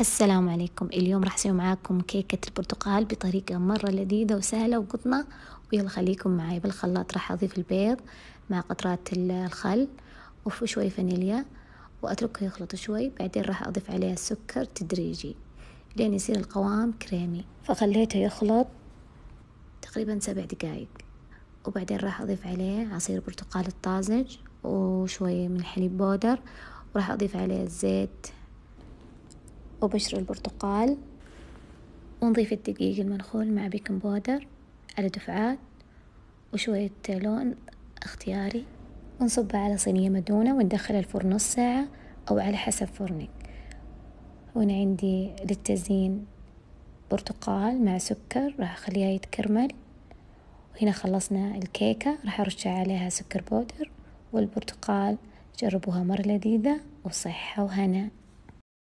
السلام عليكم اليوم راح اسوي معاكم كيكة البرتقال بطريقة مرة لذيذة وسهلة وقطنة ويلا خليكم معي بالخلاط راح اضيف البيض مع قطرات الخل وشوي فانيليا واتركه يخلط شوي بعدين راح اضيف عليه السكر تدريجي لين يصير القوام كريمي فخليته يخلط تقريبا سبع دقايق وبعدين راح اضيف عليه عصير برتقال الطازج وشوي من حليب بودر وراح اضيف عليه الزيت وبشر البرتقال ونضيف الدقيق المنخول مع بيكنج بودر على دفعات وشوية لون اختياري ونصبه على صينية مدونة وندخله الفرن نص ساعة أو على حسب فرنك وأنا عندي للتزيين برتقال مع سكر راح أخليها يتكرمل وهنا خلصنا الكيكة راح أرش عليها سكر بودر والبرتقال جربوها مرة لذيذة وصحة وهنا